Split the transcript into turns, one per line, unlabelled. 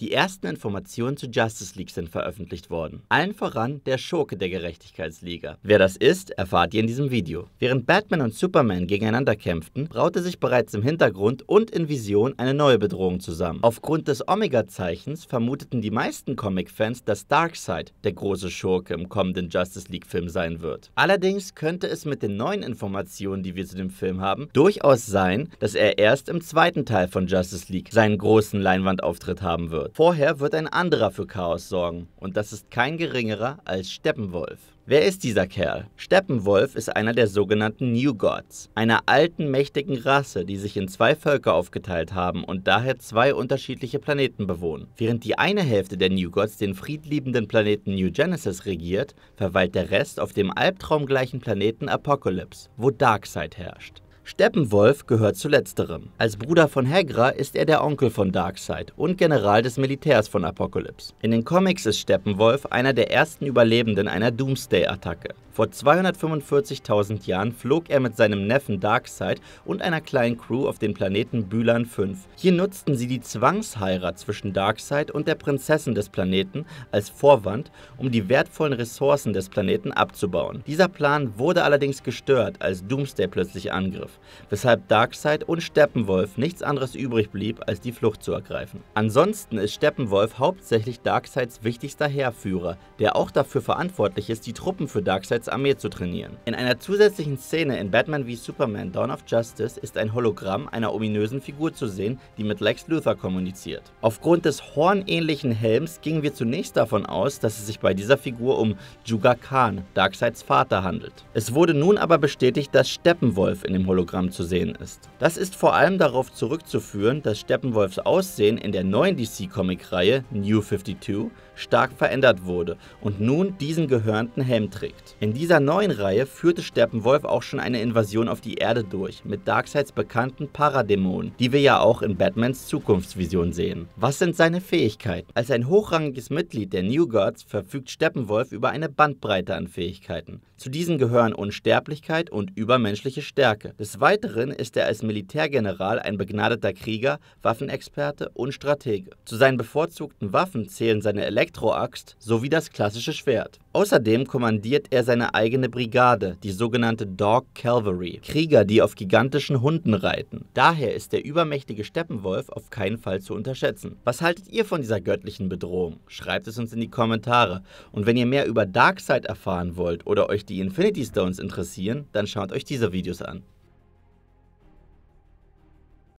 Die ersten Informationen zu Justice League sind veröffentlicht worden. Allen voran der Schurke der Gerechtigkeitsliga. Wer das ist, erfahrt ihr in diesem Video. Während Batman und Superman gegeneinander kämpften, braute sich bereits im Hintergrund und in Vision eine neue Bedrohung zusammen. Aufgrund des Omega-Zeichens vermuteten die meisten Comic-Fans, dass Darkseid der große Schurke im kommenden Justice League-Film sein wird. Allerdings könnte es mit den neuen Informationen, die wir zu dem Film haben, durchaus sein, dass er erst im zweiten Teil von Justice League seinen großen Leinwandauftritt haben wird. Vorher wird ein anderer für Chaos sorgen und das ist kein geringerer als Steppenwolf. Wer ist dieser Kerl? Steppenwolf ist einer der sogenannten New Gods, einer alten mächtigen Rasse, die sich in zwei Völker aufgeteilt haben und daher zwei unterschiedliche Planeten bewohnen. Während die eine Hälfte der New Gods den friedliebenden Planeten New Genesis regiert, verweilt der Rest auf dem albtraumgleichen Planeten Apocalypse, wo Darkseid herrscht. Steppenwolf gehört zu letzterem. Als Bruder von Hegra ist er der Onkel von Darkseid und General des Militärs von Apocalypse. In den Comics ist Steppenwolf einer der ersten Überlebenden einer Doomsday-Attacke. Vor 245.000 Jahren flog er mit seinem Neffen Darkseid und einer kleinen Crew auf den Planeten Bülan 5. Hier nutzten sie die Zwangsheirat zwischen Darkseid und der Prinzessin des Planeten als Vorwand, um die wertvollen Ressourcen des Planeten abzubauen. Dieser Plan wurde allerdings gestört, als Doomsday plötzlich angriff, weshalb Darkseid und Steppenwolf nichts anderes übrig blieb, als die Flucht zu ergreifen. Ansonsten ist Steppenwolf hauptsächlich Darkseids wichtigster Heerführer, der auch dafür verantwortlich ist, die Truppen für Darkseids Batmans Armee zu trainieren. In einer zusätzlichen Szene in Batman v Superman Dawn of Justice ist ein Hologramm einer ominösen Figur zu sehen, die mit Lex Luthor kommuniziert. Aufgrund des hornähnlichen Helms gingen wir zunächst davon aus, dass es sich bei dieser Figur um Juga Khan, Darkseids Vater, handelt. Es wurde nun aber bestätigt, dass Steppenwolf in dem Hologramm zu sehen ist. Das ist vor allem darauf zurückzuführen, dass Steppenwolfs Aussehen in der neuen DC-Comic-Reihe New 52 stark verändert wurde und nun diesen gehörnten Helm trägt. In dieser neuen Reihe führte Steppenwolf auch schon eine Invasion auf die Erde durch, mit Darkseids bekannten Parademonen, die wir ja auch in Batmans Zukunftsvision sehen. Was sind seine Fähigkeiten? Als ein hochrangiges Mitglied der New Gods verfügt Steppenwolf über eine Bandbreite an Fähigkeiten. Zu diesen gehören Unsterblichkeit und übermenschliche Stärke. Des Weiteren ist er als Militärgeneral ein begnadeter Krieger, Waffenexperte und Stratege. Zu seinen bevorzugten Waffen zählen seine Elektroaxt sowie das klassische Schwert. Außerdem kommandiert er seine eigene Brigade, die sogenannte Dog Cavalry, Krieger, die auf gigantischen Hunden reiten. Daher ist der übermächtige Steppenwolf auf keinen Fall zu unterschätzen. Was haltet ihr von dieser göttlichen Bedrohung? Schreibt es uns in die Kommentare. Und wenn ihr mehr über Darkseid erfahren wollt oder euch die Infinity Stones interessieren, dann schaut euch diese Videos an.